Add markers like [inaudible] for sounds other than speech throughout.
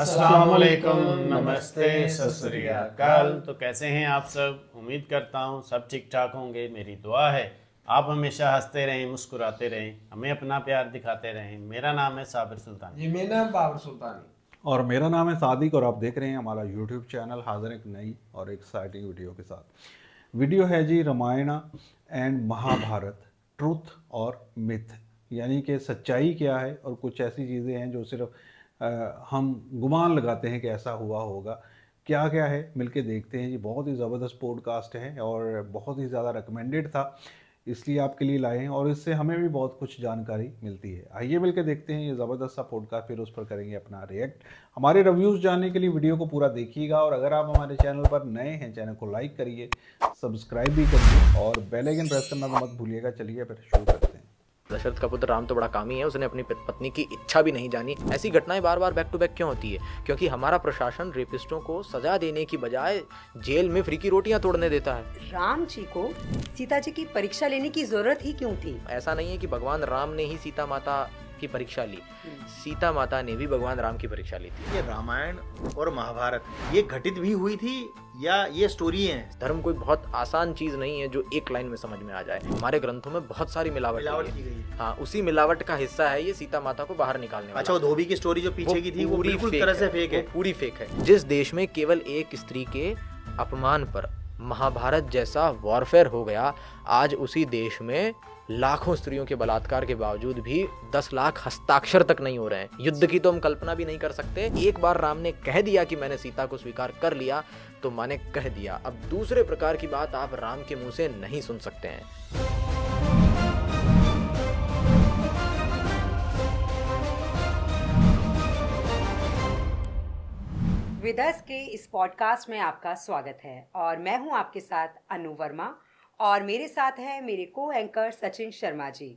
अस्सलाम वालेकुम नमस्ते सतरियाकाल तो कैसे हैं आप सब उम्मीद करता हूँ सब ठीक ठाक होंगे मेरी दुआ है आप हमेशा हंसते रहें मुस्कुराते रहें हमें अपना प्यार दिखाते रहें मेरा नाम है साबिर सुल्तान जी मेरा नाम बाबर सुल्तान और मेरा नाम है सादिक और आप देख रहे हैं हमारा यूट्यूब चैनल हाजिर एक नई और एक्साइटिंग वीडियो के साथ वीडियो है जी रामायणा एंड महाभारत ट्रूथ और मिथ यानी कि सच्चाई क्या है और कुछ ऐसी चीज़ें हैं जो सिर्फ हम गुमान लगाते हैं कि ऐसा हुआ होगा क्या क्या है मिलके देखते हैं ये बहुत ही ज़बरदस्त पॉडकास्ट है और बहुत ही ज़्यादा रिकमेंडेड था इसलिए आपके लिए लाए हैं और इससे हमें भी बहुत कुछ जानकारी मिलती है आइए मिलकर देखते हैं ये ज़बरदस्त सा पॉडकास्ट फिर उस पर करेंगे अपना रिएक्ट हमारे रिव्यूज़ जानने के लिए वीडियो को पूरा देखिएगा और अगर आप हमारे चैनल पर नए हैं चैनल को लाइक करिए सब्सक्राइब भी करिए और बेलाइकन प्रेस करना तो मत भूलिएगा चलिए फिर शुरू करें दशरथ का पुत्र तो राम तो बड़ा ही है उसने अपनी पत्नी की इच्छा भी नहीं जानी ऐसी घटनाएं बार बार बैक टू बैक क्यों होती है क्योंकि हमारा प्रशासन रेपिस्टों को सजा देने की बजाय जेल में फ्री की रोटियां तोड़ने देता है राम जी को सीता जी की परीक्षा लेने की जरूरत ही क्यों थी ऐसा नहीं है कि भगवान राम ने ही सीता माता की परीक्षा ली सीता माता ने भी भगवान राम की परीक्षा ली थी ये रामायण और महाभारत ये घटित भी हुई थी या ये स्टोरी है धर्म कोई बहुत आसान चीज नहीं है जो एक लाइन में समझ में आ जाए हमारे ग्रंथों में बहुत सारी मिलावट मिलावट की गई हाँ उसी मिलावट का हिस्सा है ये सीता माता को बाहर निकालने अच्छा वो धोबी की स्टोरी जो पीछे की थी वो पूरी तरह से फेक है पूरी फेक है जिस देश में केवल एक स्त्री के अपमान पर महाभारत जैसा वॉरफेयर हो गया आज उसी देश में लाखों स्त्रियों के बलात्कार के बावजूद भी दस लाख हस्ताक्षर तक नहीं हो रहे हैं युद्ध की तो हम कल्पना भी नहीं कर सकते एक बार राम ने कह दिया कि मैंने सीता को स्वीकार कर लिया तो माने कह दिया अब दूसरे प्रकार की बात आप राम के मुंह से नहीं सुन सकते हैं विदस के इस पॉडकास्ट में आपका स्वागत है और मैं हूं आपके साथ अनु वर्मा और मेरे साथ है मेरे को एंकर सचिन शर्मा जी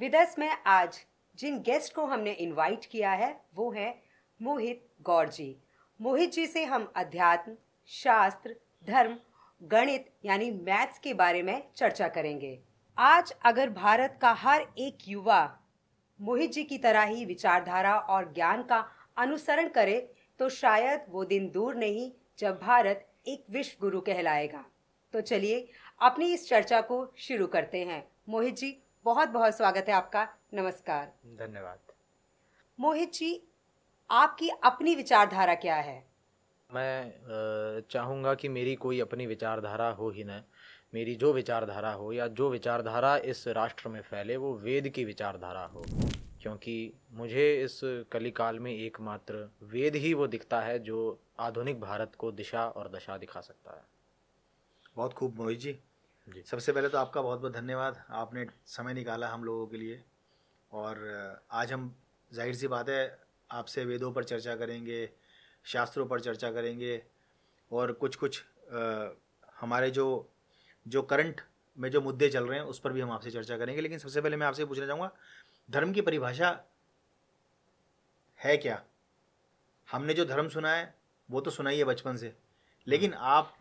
विदस में आज जिन गेस्ट को हमने इनवाइट किया है वो है मोहित गौर जी मोहित जी से हम अध्यात्म शास्त्र धर्म गणित यानी मैथ्स के बारे में चर्चा करेंगे आज अगर भारत का हर एक युवा मोहित जी की तरह ही विचारधारा और ज्ञान का अनुसरण करे तो शायद वो दिन दूर नहीं जब भारत एक विश्व गुरु कहलाएगा तो चलिए अपनी इस चर्चा को शुरू करते हैं मोहित जी बहुत बहुत स्वागत है आपका नमस्कार धन्यवाद मोहित जी आपकी अपनी विचारधारा क्या है मैं चाहूँगा कि मेरी कोई अपनी विचारधारा हो ही ना मेरी जो विचारधारा हो या जो विचारधारा इस राष्ट्र में फैले वो वेद की विचारधारा हो क्योंकि मुझे इस कलिकाल में एकमात्र वेद ही वो दिखता है जो आधुनिक भारत को दिशा और दशा दिखा सकता है बहुत खूब मोहित जी जी सबसे पहले तो आपका बहुत बहुत धन्यवाद आपने समय निकाला हम लोगों के लिए और आज हम जाहिर सी बात है आपसे वेदों पर चर्चा करेंगे शास्त्रों पर चर्चा करेंगे और कुछ कुछ आ, हमारे जो जो करंट में जो मुद्दे चल रहे हैं उस पर भी हम आपसे चर्चा करेंगे लेकिन सबसे पहले मैं आपसे पूछना चाहूँगा धर्म की परिभाषा है क्या हमने जो धर्म सुना है वो तो सुना ही है बचपन से लेकिन आप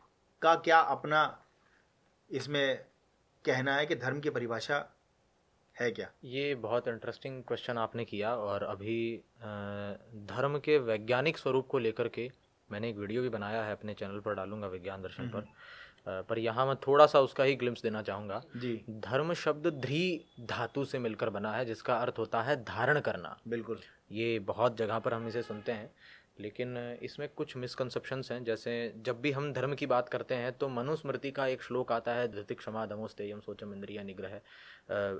का क्या अपना इसमें कहना है कि धर्म की परिभाषा है क्या ये बहुत इंटरेस्टिंग क्वेश्चन आपने किया और अभी धर्म के वैज्ञानिक स्वरूप को लेकर के मैंने एक वीडियो भी बनाया है अपने चैनल पर डालूंगा विज्ञान दर्शन हम्म। पर पर यहाँ मैं थोड़ा सा उसका ही ग्लिम्स देना चाहूँगा जी धर्म शब्द ध्री धातु से मिलकर बना है जिसका अर्थ होता है धारण करना बिल्कुल ये बहुत जगह पर हम इसे सुनते हैं लेकिन इसमें कुछ मिसकनसेप्शंस हैं जैसे जब भी हम धर्म की बात करते हैं तो मनुस्मृति का एक श्लोक आता है धृतिक क्षमा दमोस्ते यम सोचम इंद्रिया निग्रह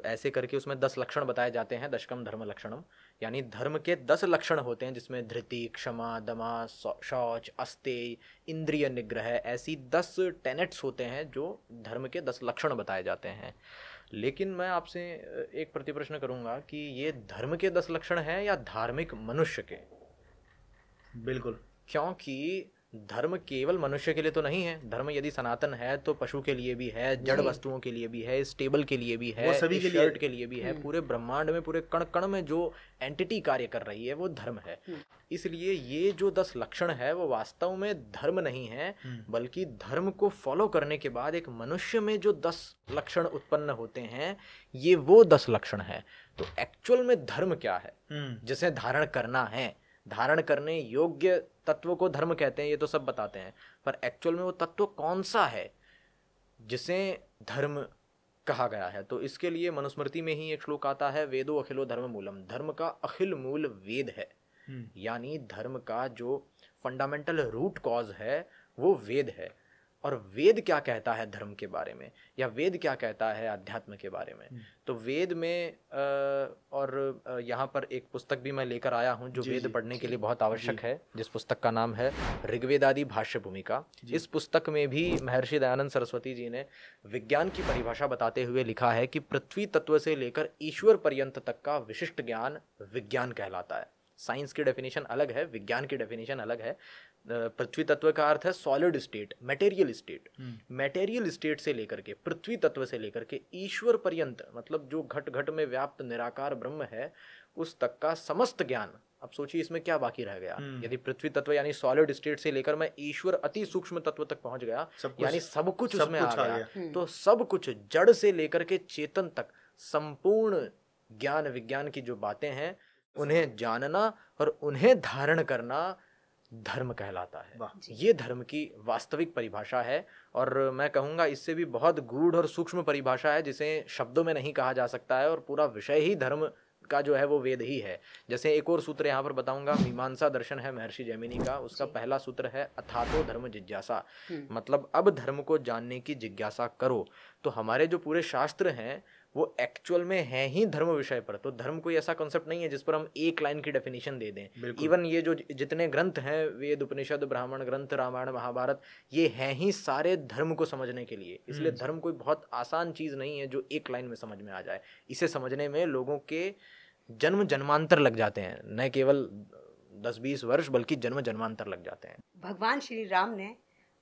ऐसे करके उसमें दस लक्षण बताए जाते हैं दशकम धर्म लक्षणम यानी धर्म के दस लक्षण होते हैं जिसमें धृति क्षमा दमा शौच अस्ते इंद्रिय निग्रह ऐसी दस टेनेट्स होते हैं जो धर्म के दस लक्षण बताए जाते हैं लेकिन मैं आपसे एक प्रतिप्रश्न करूंगा कि ये धर्म के दस लक्षण हैं या धार्मिक मनुष्य के बिल्कुल क्योंकि धर्म केवल मनुष्य के लिए तो नहीं है धर्म यदि सनातन है तो पशु के लिए भी है जड़ वस्तुओं के लिए भी है इस टेबल के लिए भी है सभी के लिए के लिए भी है हम्म। पूरे ब्रह्मांड में पूरे कण कण में जो एंटिटी कार्य कर रही है वो धर्म है हम्म। इसलिए ये जो दस लक्षण है वो वास्तव में धर्म नहीं है हम्म। बल्कि धर्म को फॉलो करने के बाद एक मनुष्य में जो दस लक्षण उत्पन्न होते हैं ये वो दस लक्षण है तो एक्चुअल में धर्म क्या है जिसे धारण करना है धारण करने योग्य तत्व को धर्म कहते हैं ये तो सब बताते हैं पर एक्चुअल में वो तत्व कौन सा है जिसे धर्म कहा गया है तो इसके लिए मनुस्मृति में ही एक श्लोक आता है वेदो अखिलो धर्म मूलम धर्म का अखिल मूल वेद है हम्म। यानी धर्म का जो फंडामेंटल रूट कॉज है वो वेद है और वेद क्या कहता है धर्म के बारे में या वेद क्या कहता है अध्यात्म के बारे में हम्म। तो वेद में और यहाँ पर एक पुस्तक भी मैं लेकर आया हूँ जो वेद पढ़ने के लिए बहुत आवश्यक है जिस पुस्तक का नाम है ऋग्वेदादि भाष्य भूमिका इस पुस्तक में भी महर्षि दयानंद सरस्वती जी ने विज्ञान की परिभाषा बताते हुए लिखा है कि पृथ्वी तत्व से लेकर ईश्वर पर्यंत तक का विशिष्ट ज्ञान विज्ञान कहलाता है साइंस की डेफिनेशन अलग है विज्ञान की डेफिनेशन अलग है पृथ्वी तत्व का अर्थ है solid state material state material state से लेकर के पृथ्वी तत्व से लेकर के ईश्वर पर्यंत मतलब जो घट घट में व्याप्त निराकार ब्रह्म है उस तक का समस्त ज्ञान अब सोचिए इसमें क्या बाकी रह गया हम्म। यदि पृथ्वी तत्व यानी सॉलिड स्टेट से लेकर मैं ईश्वर अति सूक्ष्म तत्व तक पहुंच गया यानी सब कुछ उसमें आ गया हम्म। तो सब कुछ जड़ से लेकर के चेतन तक संपूर्ण ज्ञान विज्ञान की जो बातें हैं उन्हें जानना और उन्हें धारण करना धर्म कहलाता है ये धर्म की वास्तविक परिभाषा है और मैं कहूँगा इससे भी बहुत गूढ़ और सूक्ष्म परिभाषा है जिसे शब्दों में नहीं कहा जा सकता है और पूरा विषय ही धर्म का जो है वो वेद ही है जैसे एक और सूत्र यहाँ पर बताऊंगा मीमांसा दर्शन है महर्षि जैमिनी का उसका पहला सूत्र है अथातो धर्म जिज्ञासा हम्म। मतलब अब धर्म को जानने की जिज्ञासा करो तो हमारे जो पूरे शास्त्र हैं वो एक्चुअल में है ही धर्म विषय पर तो धर्म कोई ऐसा कॉन्सेप्ट नहीं है जिस पर हम एक लाइन की डेफिनेशन दे दें इवन ये जो जितने ग्रंथ हैं वेद उपनिषद ब्राह्मण ग्रंथ रामायण महाभारत ये हैं ही सारे धर्म को समझने के लिए इसलिए हम्म। धर्म कोई बहुत आसान चीज़ नहीं है जो एक लाइन में समझ में आ जाए इसे समझने में लोगों के जन्म जन्मांतर लग जाते हैं न केवल दस बीस वर्ष बल्कि जन्म जन्मांतर लग जाते हैं भगवान श्री राम ने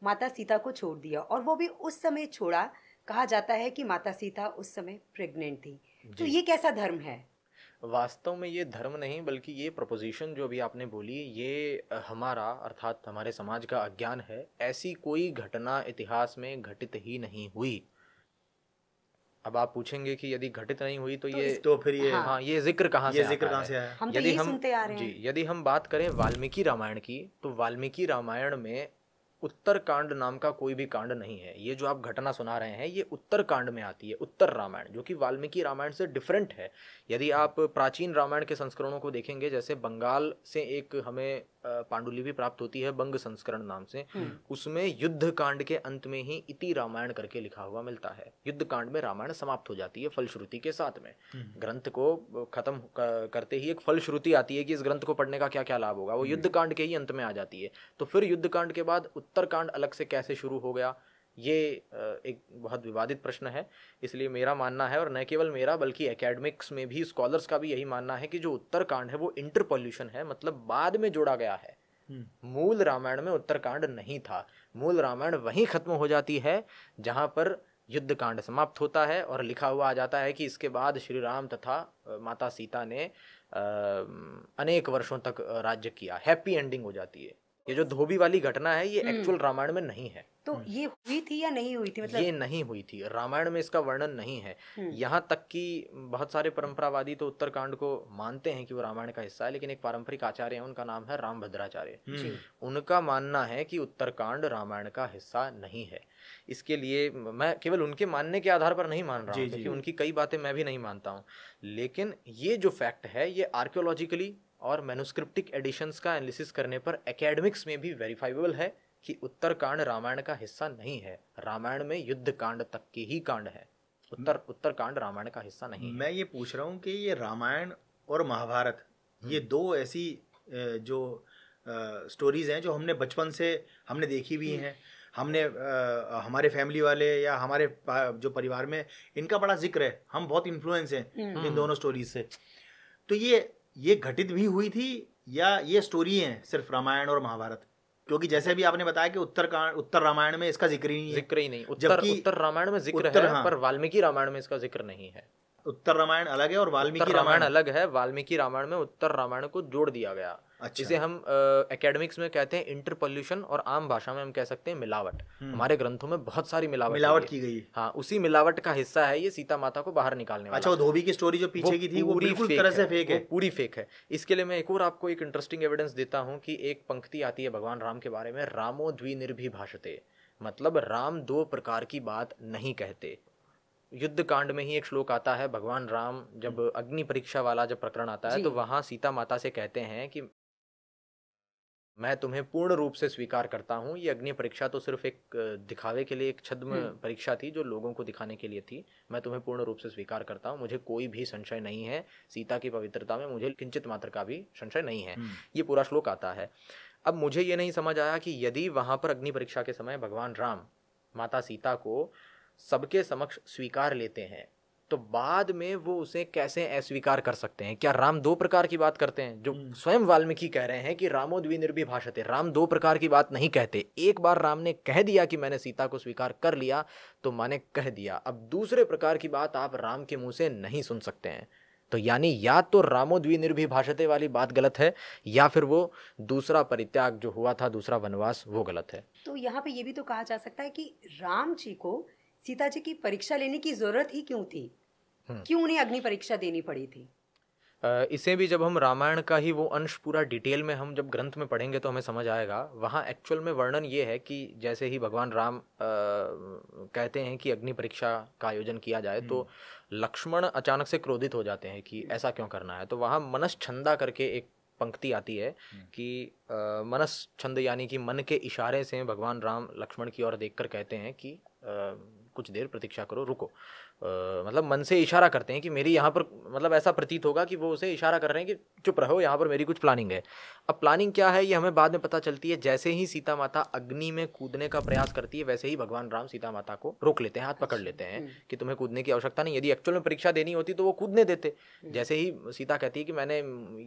माता सीता को छोड़ दिया और वो भी उस समय छोड़ा कहा जाता है कि माता सीता उस समय प्रेग्नेंट थी तो ये कैसा धर्म है वास्तव में ये धर्म नहीं बल्कि ये प्रपोजिशन जो अभी आपने बोली ये हमारा अर्थात हमारे समाज का अज्ञान है ऐसी कोई घटना इतिहास में घटित ही नहीं हुई अब आप पूछेंगे कि यदि घटित नहीं हुई तो, तो ये तो फिर ये हाँ, हाँ ये जिक्र कहाँ से जिक्र कहाँ से आया हम तो यदि हम सुनते आ रहे हैं। जी यदि हम बात करें वाल्मीकि रामायण की तो वाल्मीकि रामायण में उत्तर कांड नाम का कोई भी कांड नहीं है ये जो आप घटना सुना रहे हैं ये उत्तर कांड में आती है उत्तर रामायण जो कि वाल्मीकि रामायण से डिफरेंट है यदि आप प्राचीन रामायण के संस्करणों को देखेंगे जैसे बंगाल से एक हमें पांडुलिपि प्राप्त होती है बंग संस्करण नाम से हम्म। उसमें युद्ध कांड के अंत में ही इति रामायण करके लिखा हुआ मिलता है युद्ध कांड में रामायण समाप्त हो जाती है फलश्रुति के साथ में हम्म। ग्रंथ को खत्म करते ही एक फलश्रुति आती है कि इस ग्रंथ को पढ़ने का क्या क्या लाभ होगा वो हम्म। युद्ध कांड के ही अंत में आ जाती है तो फिर युद्ध कांड के बाद उत्तर कांड अलग से कैसे शुरू हो गया ये एक बहुत विवादित प्रश्न है इसलिए मेरा मानना है और न केवल मेरा बल्कि एकेडमिक्स में भी स्कॉलर्स का भी यही मानना है कि जो उत्तरकांड है वो इंटरपोल्यूशन है मतलब बाद में जोड़ा गया है हम्म। मूल रामायण में उत्तरकांड नहीं था मूल रामायण वहीं खत्म हो जाती है जहाँ पर युद्ध कांड समाप्त होता है और लिखा हुआ आ जाता है कि इसके बाद श्री राम तथा माता सीता ने अनेक वर्षों तक राज्य किया हैप्पी एंडिंग हो जाती है ये जो धोबी वाली घटना है ये एक्चुअल हम्म। रामायण में नहीं है तो हम्म। ये हुई थी या नहीं हुई थी मतलब ये नहीं हुई थी रामायण में इसका वर्णन नहीं है हम्म। यहाँ तक कि बहुत सारे परंपरावादी तो उत्तरकांड को मानते हैं कि वो रामायण का हिस्सा है लेकिन एक पारंपरिक आचार्य है उनका नाम है राम भद्राचार्य उनका मानना है कि उत्तरकांड रामायण का हिस्सा नहीं है इसके लिए मैं केवल उनके मानने के आधार पर नहीं मान रहा हूँ क्योंकि उनकी कई बातें मैं भी नहीं मानता हूँ लेकिन ये जो फैक्ट है ये आर्कियोलॉजिकली और मैनुस्क्रिप्टिक एडिशंस का एनालिसिस करने पर एकेडमिक्स में भी वेरीफाइबल है कि उत्तरकांड रामायण का हिस्सा नहीं है रामायण में युद्ध कांड तक के ही कांड है उत्तर उत्तरकांड रामायण का हिस्सा नहीं मैं ये पूछ रहा हूँ कि ये रामायण और महाभारत ये हम्म। दो ऐसी जो स्टोरीज हैं जो हमने बचपन से हमने देखी भी हम्म। हैं हमने आ, हमारे फैमिली वाले या हमारे जो परिवार में इनका बड़ा जिक्र है हम बहुत इन्फ्लुएंस हैं हम्म। इन दोनों स्टोरीज से तो ये ये घटित भी हुई थी या ये स्टोरी है सिर्फ रामायण और महाभारत क्योंकि जैसे भी आपने बताया कि उत्तर उत्तर रामायण में इसका जिक्र ही नहीं जिक्र ही नहीं उत्तर उत्तर रामायण में जिक्र है हाँ, पर वाल्मीकि रामायण में इसका जिक्र नहीं है उत्तर रामायण अलग है और वाल्मीकि रामायण अलग है वाल्मीकि रामायण में उत्तर रामायण को जोड़ दिया गया अच्छा। जिसे हम एकेडमिक्स में कहते हैं इंटरपोल्यूशन और आम भाषा में हम कह सकते हैं मिलावट हम्म। हमारे ग्रंथों में बहुत सारी मिलावट मिलावट की गई हाँ उसी मिलावट का हिस्सा है ये सीता माता को बाहर निकालने अच्छा धोबी की स्टोरी जो पीछे की थी वो पूरी तरह से फेक है पूरी फेक है इसके लिए मैं एक और आपको एक इंटरेस्टिंग एविडेंस देता हूँ कि एक पंक्ति आती है भगवान राम के बारे में रामो द्विनिर्भी भाषते मतलब राम दो प्रकार की बात नहीं कहते युद्ध कांड में ही एक श्लोक आता है भगवान राम जब हम्म। अग्नि परीक्षा वाला जब प्रकरण आता है तो वहाँ सीता माता से कहते हैं कि मैं तुम्हें पूर्ण रूप से स्वीकार करता हूँ ये अग्नि परीक्षा तो सिर्फ एक दिखावे के लिए एक छद्म हम्म। परीक्षा थी जो लोगों को दिखाने के लिए थी मैं तुम्हें पूर्ण रूप से स्वीकार करता हूँ मुझे कोई भी संशय नहीं है सीता की पवित्रता में मुझे किंचित मात्र का भी संशय नहीं है हम्म। ये पूरा श्लोक आता है अब मुझे ये नहीं समझ आया कि यदि वहाँ पर अग्नि परीक्षा के समय भगवान राम माता सीता को सबके समक्ष स्वीकार लेते हैं तो बाद में वो उसे कैसे अस्वीकार कर सकते हैं क्या राम दो प्रकार की बात करते हैं जो हम्म। स्वयं वाल्मीकि कह रहे हैं कि रामो द्विनिर्भी भाषते राम दो प्रकार की बात नहीं कहते एक बार राम ने कह दिया कि मैंने सीता को स्वीकार कर लिया तो माने कह दिया अब दूसरे प्रकार की बात आप राम के मुंह से नहीं सुन सकते हैं तो यानी या तो रामो द्विनिर्भी भाषते वाली बात गलत है या फिर वो दूसरा परित्याग जो हुआ था दूसरा वनवास वो गलत है तो यहाँ पे ये भी तो कहा जा सकता है कि राम जी को सीता जी की परीक्षा लेने की जरूरत ही क्यों थी हम्म। क्यों उन्हें अग्नि परीक्षा देनी पड़ी थी इसे भी जब हम रामायण का ही वो अंश पूरा डिटेल में हम जब ग्रंथ में पढ़ेंगे तो हमें समझ आएगा वहाँ एक्चुअल में वर्णन ये है कि जैसे ही भगवान राम आ, कहते हैं कि अग्नि परीक्षा का आयोजन किया जाए तो हम्म। लक्ष्मण अचानक से क्रोधित हो जाते हैं कि हम्म। ऐसा क्यों करना है तो वहाँ मनस छंदा करके एक पंक्ति आती है कि मनस छंद यानी कि मन के इशारे से भगवान राम लक्ष्मण की ओर देख कहते हैं कि कुछ देर प्रतीक्षा करो रुको आ, मतलब मन से इशारा करते हैं कि मेरी यहाँ पर मतलब ऐसा प्रतीत होगा कि वो उसे इशारा कर रहे हैं कि चुप रहो यहाँ पर मेरी कुछ प्लानिंग है अब प्लानिंग क्या है ये हमें बाद में पता चलती है जैसे ही सीता माता अग्नि में कूदने का प्रयास करती है वैसे ही भगवान राम सीता माता को रोक लेते हैं हाथ पकड़ लेते हैं हम्म। कि तुम्हें कूदने की आवश्यकता नहीं यदि एक्चुअल में परीक्षा देनी होती तो वो कूदने देते हम्म। जैसे ही सीता कहती है कि मैंने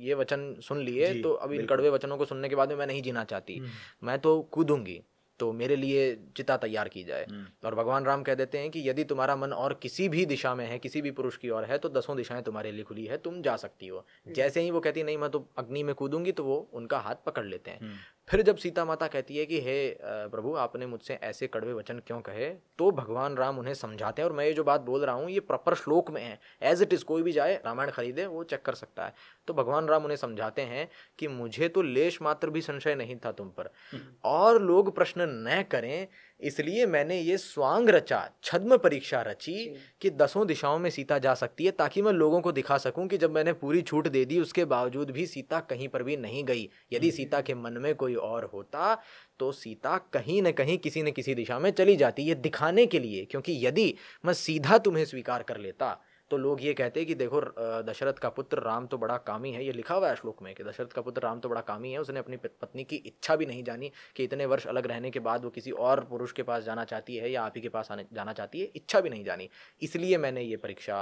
ये वचन सुन लिए तो अब इन कड़वे वचनों को सुनने के बाद में मैं नहीं जीना चाहती हम्म। मैं तो कूदूंगी तो मेरे लिए चिता तैयार की जाए हम्म। और भगवान राम कह देते हैं कि यदि तुम्हारा मन और किसी भी दिशा में है किसी भी पुरुष की ओर है तो दसों दिशाएं तुम्हारे लिए खुली है तुम जा सकती हो जैसे ही वो कहती नहीं मैं तो अग्नि में कूदूंगी तो वो उनका हाथ पकड़ लेते हैं हम्म। फिर जब सीता माता कहती है कि हे प्रभु आपने मुझसे ऐसे कड़वे वचन क्यों कहे तो भगवान राम उन्हें समझाते हैं और मैं ये जो बात बोल रहा हूँ ये प्रॉपर श्लोक में है एज इट इज़ कोई भी जाए रामायण खरीदे वो चेक कर सकता है तो भगवान राम उन्हें समझाते हैं कि मुझे तो लेश मात्र भी संशय नहीं था तुम पर हम्म। और लोग प्रश्न न करें इसलिए मैंने ये स्वांग रचा छद्म परीक्षा रची कि दसों दिशाओं में सीता जा सकती है ताकि मैं लोगों को दिखा सकूं कि जब मैंने पूरी छूट दे दी उसके बावजूद भी सीता कहीं पर भी नहीं गई यदि सीता के मन में कोई और होता तो सीता कहीं न कहीं किसी न किसी दिशा में चली जाती ये दिखाने के लिए क्योंकि यदि मैं सीधा तुम्हें स्वीकार कर लेता तो लोग ये कहते हैं कि देखो दशरथ का पुत्र राम तो बड़ा कामी है ये लिखा हुआ है श्लोक में कि दशरथ का पुत्र राम तो बड़ा कामी है उसने अपनी पत्नी की इच्छा भी नहीं जानी कि इतने वर्ष अलग रहने के बाद वो किसी और पुरुष के पास जाना चाहती है या आप ही के पास आने जाना चाहती है इच्छा भी नहीं जानी इसलिए मैंने ये परीक्षा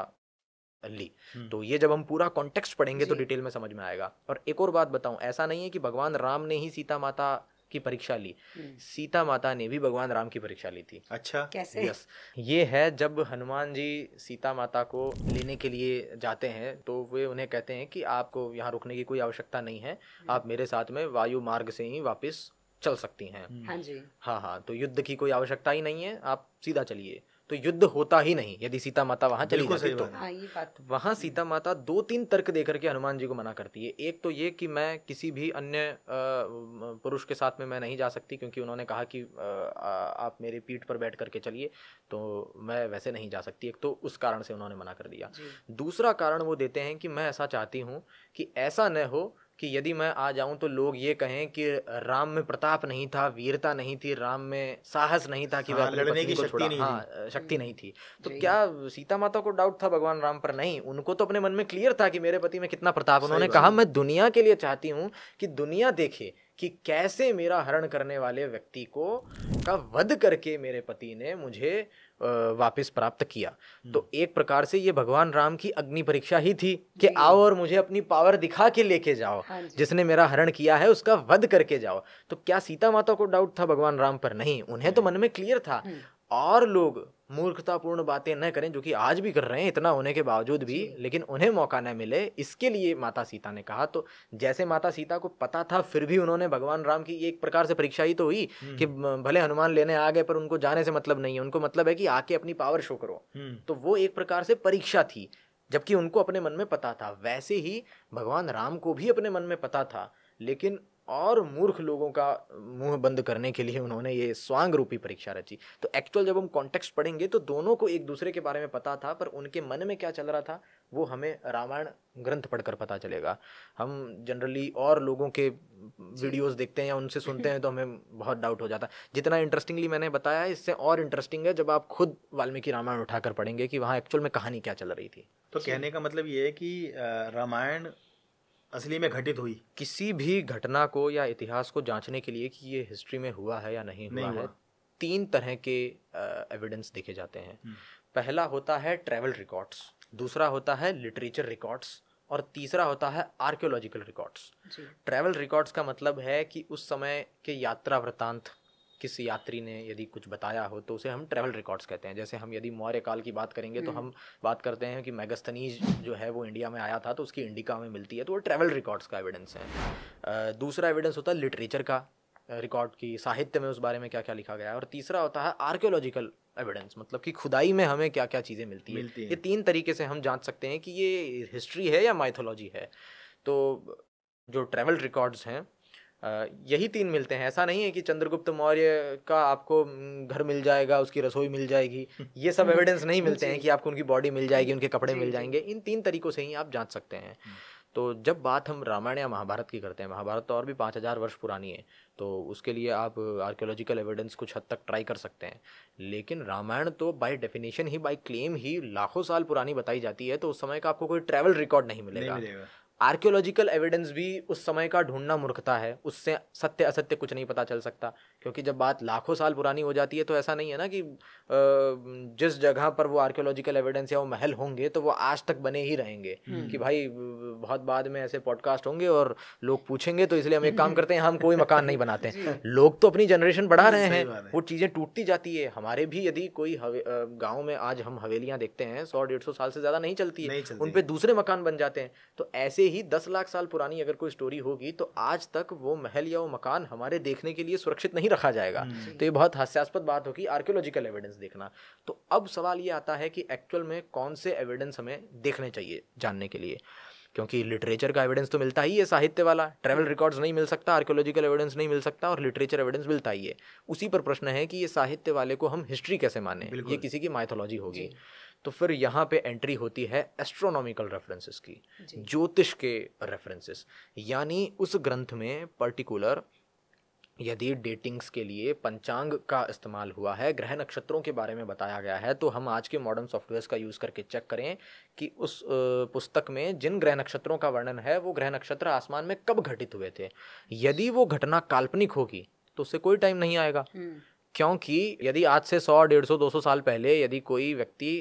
ली हम्म। तो ये जब हम पूरा कॉन्टेक्स्ट पढ़ेंगे तो डिटेल में समझ में आएगा और एक और बात बताऊं ऐसा नहीं है कि भगवान राम ने ही सीता माता की परीक्षा ली हम्म। सीता माता ने भी भगवान राम की परीक्षा ली थी अच्छा कैसे यस ये है जब हनुमान जी सीता माता को लेने के लिए जाते हैं तो वे उन्हें कहते हैं कि आपको यहाँ रुकने की कोई आवश्यकता नहीं है हम्म। आप मेरे साथ में वायु मार्ग से ही वापिस चल सकती हैं हाँ जी हाँ हाँ तो युद्ध की कोई आवश्यकता ही नहीं है आप सीधा चलिए तो युद्ध होता ही नहीं यदि सीता माता वहां चली जाती तो, हाँ, तो वहां सीता माता दो तीन तर्क देकर के हनुमान जी को मना करती है एक तो ये कि मैं किसी भी अन्य पुरुष के साथ में मैं नहीं जा सकती क्योंकि उन्होंने कहा कि आप मेरे पीठ पर बैठ करके चलिए तो मैं वैसे नहीं जा सकती एक तो उस कारण से उन्होंने मना कर दिया दूसरा कारण वो देते हैं कि मैं ऐसा चाहती हूँ कि ऐसा न हो कि यदि मैं आ जाऊं तो लोग ये कहें कि राम में प्रताप नहीं था वीरता नहीं थी राम में साहस नहीं था कि हाँ, लड़ने की शक्ति नहीं हाँ शक्ति नहीं थी तो क्या सीता माता को डाउट था भगवान राम पर नहीं उनको तो अपने मन में क्लियर था कि मेरे पति में कितना प्रताप उन्होंने कहा मैं दुनिया के लिए चाहती हूँ कि दुनिया देखे कि कैसे मेरा हरण करने वाले व्यक्ति को का वध करके मेरे पति ने मुझे वापस प्राप्त किया तो हम्म। एक प्रकार से ये भगवान राम की अग्नि परीक्षा ही थी कि आओ और मुझे अपनी पावर दिखा के लेके जाओ हाँ जिसने मेरा हरण किया है उसका वध करके जाओ तो क्या सीता माता को डाउट था भगवान राम पर नहीं उन्हें तो मन में क्लियर था हम्म। और लोग मूर्खतापूर्ण बातें न करें जो कि आज भी कर रहे हैं इतना होने के बावजूद भी लेकिन उन्हें मौका न मिले इसके लिए माता सीता ने कहा तो जैसे माता सीता को पता था फिर भी उन्होंने भगवान राम की एक प्रकार से परीक्षा ही तो हुई हम्म। कि भले हनुमान लेने आ गए पर उनको जाने से मतलब नहीं है उनको मतलब है कि आके अपनी पावर शो करो हम्म। तो वो एक प्रकार से परीक्षा थी जबकि उनको अपने मन में पता था वैसे ही भगवान राम को भी अपने मन में पता था लेकिन और मूर्ख लोगों का मुंह बंद करने के लिए उन्होंने ये स्वांग रूपी परीक्षा रची तो एक्चुअल जब हम कॉन्टेक्स्ट पढ़ेंगे तो दोनों को एक दूसरे के बारे में पता था पर उनके मन में क्या चल रहा था वो हमें रामायण ग्रंथ पढ़कर पता चलेगा हम जनरली और लोगों के वीडियोस देखते हैं या उनसे सुनते [laughs] हैं तो हमें बहुत डाउट हो जाता है जितना इंटरेस्टिंगली मैंने बताया है इससे और इंटरेस्टिंग है जब आप खुद वाल्मीकि रामायण उठाकर पढ़ेंगे कि वहाँ एक्चुअल में कहानी क्या चल रही थी तो कहने का मतलब ये है कि रामायण असली में घटित हुई किसी भी घटना को या इतिहास को जांचने के लिए कि ये हिस्ट्री में हुआ है या नहीं हुआ, नहीं हुआ। है तीन तरह के एविडेंस देखे जाते हैं हम्म। पहला होता है ट्रेवल रिकॉर्ड्स दूसरा होता है लिटरेचर रिकॉर्ड्स और तीसरा होता है आर्कियोलॉजिकल रिकॉर्ड्स ट्रैवल रिकॉर्ड्स का मतलब है कि उस समय के यात्रा वृतांत किस यात्री ने यदि कुछ बताया हो तो उसे हम ट्रैवल रिकॉर्ड्स कहते हैं जैसे हम यदि मौर्य काल की बात करेंगे तो हम्म। हम बात करते हैं कि मैगस्थनीज जो है वो इंडिया में आया था तो उसकी इंडिका में मिलती है तो वो ट्रैवल रिकॉर्ड्स का एविडेंस है दूसरा एविडेंस होता है लिटरेचर का रिकॉर्ड की साहित्य में उस बारे में क्या क्या लिखा गया है और तीसरा होता है आर्कियोलॉजिकल एविडेंस मतलब कि खुदाई में हमें क्या क्या चीज़ें मिलती, मिलती है ये तीन तरीके से हम जांच सकते हैं कि ये हिस्ट्री है या माइथोलॉजी है तो जो ट्रैवल रिकॉर्ड्स हैं यही तीन मिलते हैं ऐसा नहीं है कि चंद्रगुप्त मौर्य का आपको घर मिल जाएगा उसकी रसोई मिल जाएगी [laughs] ये सब एविडेंस नहीं मिलते हैं कि आपको उनकी बॉडी मिल जाएगी उनके कपड़े मिल जाएंगे इन तीन तरीकों से ही आप जांच सकते हैं हम्म। तो जब बात हम रामायण या महाभारत की करते हैं महाभारत तो और भी पाँच हज़ार वर्ष पुरानी है तो उसके लिए आप आर्कियोलॉजिकल एविडेंस कुछ हद तक ट्राई कर सकते हैं लेकिन रामायण तो बाय डेफिनेशन ही बाय क्लेम ही लाखों साल पुरानी बताई जाती है तो उस समय का आपको कोई ट्रैवल रिकॉर्ड नहीं मिलेगा, नहीं मिलेगा। आर्कियोलॉजिकल एविडेंस भी उस समय का ढूंढना मूर्खता है उससे सत्य असत्य कुछ नहीं पता चल सकता क्योंकि जब बात लाखों साल पुरानी हो जाती है तो ऐसा नहीं है ना कि जिस जगह पर वो आर्कियोलॉजिकल एविडेंस या वो महल होंगे तो वो आज तक बने ही रहेंगे हम्म। कि भाई बहुत बाद में ऐसे पॉडकास्ट होंगे और लोग पूछेंगे तो इसलिए हम एक काम करते हैं हम कोई मकान नहीं बनाते [laughs] लोग तो अपनी जनरेशन बढ़ा हम्म, रहे हैं वो चीज़ें टूटती जाती है हमारे भी यदि कोई गाँव में आज हम हवेलियाँ देखते हैं सौ डेढ़ साल से ज़्यादा नहीं चलती है उन पर दूसरे मकान बन जाते हैं तो ऐसे ही दस लाख साल पुरानी अगर कोई स्टोरी होगी तो आज तक वो महल या वो मकान हमारे देखने के लिए सुरक्षित नहीं रखा जाएगा हम्म। तो ये बहुत हास्यास्पद बात होगी आर्कियोलॉजिकल एविडेंस देखना तो अब सवाल ये आता है कि एक्चुअल में कौन से एविडेंस हमें देखने चाहिए जानने के लिए क्योंकि लिटरेचर का एविडेंस तो मिलता ही है साहित्य वाला ट्रैवल रिकॉर्ड्स नहीं मिल सकता आर्कियोलॉजिकल एविडेंस नहीं मिल सकता और लिटरेचर एविडेंस मिलता ही है उसी पर प्रश्न है कि ये साहित्य वाले को हम हिस्ट्री कैसे माने ये किसी की माइथोलॉजी होगी तो फिर यहाँ पे एंट्री होती है एस्ट्रोनॉमिकल रेफरेंसेस की ज्योतिष के रेफरेंसेस यानी उस ग्रंथ में पर्टिकुलर यदि डेटिंग्स के लिए पंचांग का इस्तेमाल हुआ है ग्रह नक्षत्रों के बारे में बताया गया है तो हम आज के मॉडर्न सॉफ्टवेयर्स का यूज़ करके चेक करें कि उस पुस्तक में जिन ग्रह नक्षत्रों का वर्णन है वो ग्रह नक्षत्र आसमान में कब घटित हुए थे यदि वो घटना काल्पनिक होगी तो उससे कोई टाइम नहीं आएगा हम्म। क्योंकि यदि आज से सौ डेढ़ सौ दो सौ साल पहले यदि कोई व्यक्ति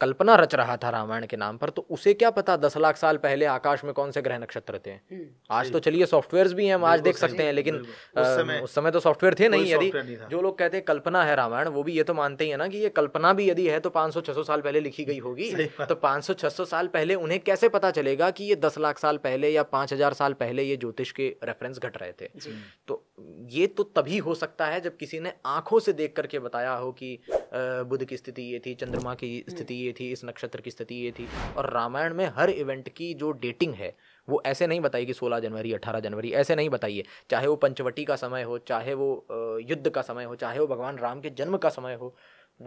कल्पना रच रहा था रामायण के नाम पर तो उसे क्या पता दस लाख साल पहले आकाश में कौन से ग्रह नक्षत्र थे हम्म, आज तो चलिए सॉफ्टवेयर भी हैं हम आज देख सकते हैं लेकिन उस समय, तो सॉफ्टवेयर थे नहीं यदि जो लोग कहते हैं कल्पना है रामायण वो भी ये तो मानते ही है ना कि ये कल्पना भी यदि है तो छह सौ साल पहले लिखी गई होगी तो छह 600 साल पहले उन्हें कैसे पता चलेगा कि ये दस लाख साल पहले या पाँच हजार साल पहले ये ज्योतिष के रेफरेंस घट रहे थे तो ये तो तभी हो सकता है जब किसी ने आंखों से देख करके बताया हो कि बुद्ध की स्थिति ये थी चंद्रमा की स्थिति ये थी इस नक्षत्र की स्थिति ये थी और रामायण में हर इवेंट की जो डेटिंग है वो ऐसे नहीं बताई कि 16 जनवरी 18 जनवरी ऐसे नहीं बताइए चाहे वो पंचवटी का समय हो चाहे वो युद्ध का समय हो चाहे वो भगवान राम के जन्म का समय हो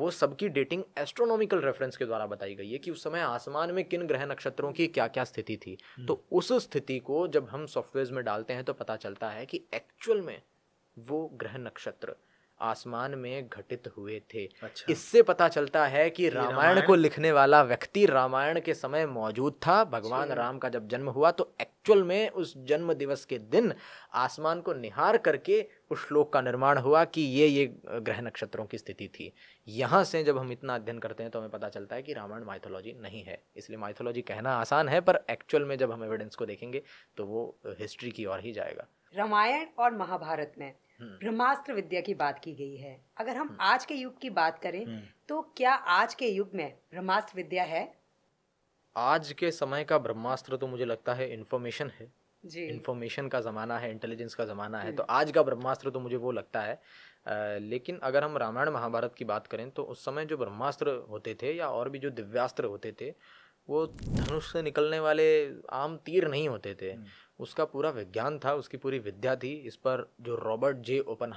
वो सबकी डेटिंग एस्ट्रोनॉमिकल रेफरेंस के द्वारा बताई गई है कि उस समय आसमान में किन ग्रह नक्षत्रों की क्या क्या स्थिति थी हम्म। तो उस स्थिति को जब हम सॉफ्टवेयर में डालते हैं तो पता चलता है कि एक्चुअल में वो ग्रह नक्षत्र आसमान में घटित हुए थे अच्छा। इससे पता चलता है कि रामायण को लिखने वाला व्यक्ति रामायण के समय मौजूद था भगवान अच्छा। राम का जब जन्म हुआ तो एक्चुअल में उस जन्म दिवस के दिन आसमान को निहार करके उस श्लोक का निर्माण हुआ कि ये ये ग्रह नक्षत्रों की स्थिति थी यहाँ से जब हम इतना अध्ययन करते हैं तो हमें पता चलता है कि रामायण माइथोलॉजी नहीं है इसलिए माइथोलॉजी कहना आसान है पर एक्चुअल में जब हम एविडेंस को देखेंगे तो वो हिस्ट्री की ओर ही जाएगा रामायण और महाभारत में हम्म। ब्रह्मास्त्र विद्या की बात की गई है अगर हम हम्म। आज के युग की बात करें हम्म। तो क्या आज के युग में ब्रह्मास्त्र विद्या है आज के समय का ब्रह्मास्त्र तो मुझे लगता है इन्फॉर्मेशन है इन्फॉर्मेशन का ज़माना है इंटेलिजेंस का ज़माना है तो आज का ब्रह्मास्त्र तो मुझे वो लगता है आ, लेकिन अगर हम रामायण महाभारत की बात करें तो उस समय जो ब्रह्मास्त्र होते थे या और भी जो दिव्यास्त्र होते थे वो धनुष से निकलने वाले आम तीर नहीं होते थे उसका पूरा विज्ञान था उसकी पूरी विद्या थी इस पर जो रॉबर्ट जे ओपन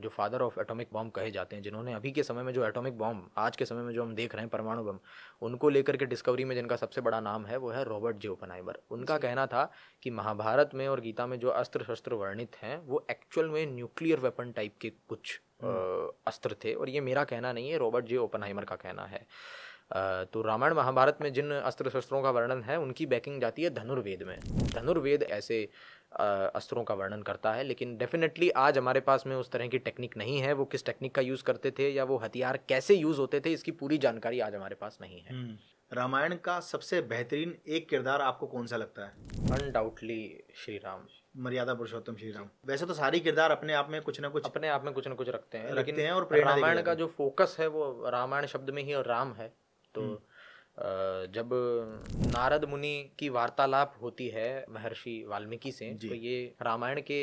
जो फादर ऑफ एटॉमिक बॉम्ब कहे जाते हैं जिन्होंने अभी के समय में जो एटॉमिक बॉम्ब आज के समय में जो हम देख रहे हैं परमाणु बम उनको लेकर के डिस्कवरी में जिनका सबसे बड़ा नाम है वो है रॉबर्ट जे ओपन उनका कहना था कि महाभारत में और गीता में जो अस्त्र शस्त्र वर्णित हैं वो एक्चुअल में न्यूक्लियर वेपन टाइप के कुछ हम्म। अस्त्र थे और ये मेरा कहना नहीं है रॉबर्ट जे ओपन का कहना है तो रामायण महाभारत में जिन अस्त्र शस्त्रों का वर्णन है उनकी बैकिंग जाती है धनुर्वेद में धनुर्वेद ऐसे अस्त्रों का वर्णन करता है लेकिन डेफिनेटली आज हमारे पास में उस तरह की टेक्निक नहीं है वो किस टेक्निक का यूज़ करते थे या वो हथियार कैसे यूज़ होते थे इसकी पूरी जानकारी आज हमारे पास नहीं है हम्म, रामायण का सबसे बेहतरीन एक किरदार आपको कौन सा लगता है अनडाउटली श्री राम मर्यादा पुरुषोत्तम श्री राम वैसे तो सारी किरदार अपने आप में कुछ ना कुछ अपने आप में कुछ ना कुछ रखते हैं रखते लेकिन हैं और रामायण का जो फोकस है वो रामायण शब्द में ही और राम है तो हम्म। जब नारद मुनि की वार्तालाप होती है महर्षि वाल्मीकि से तो ये रामायण के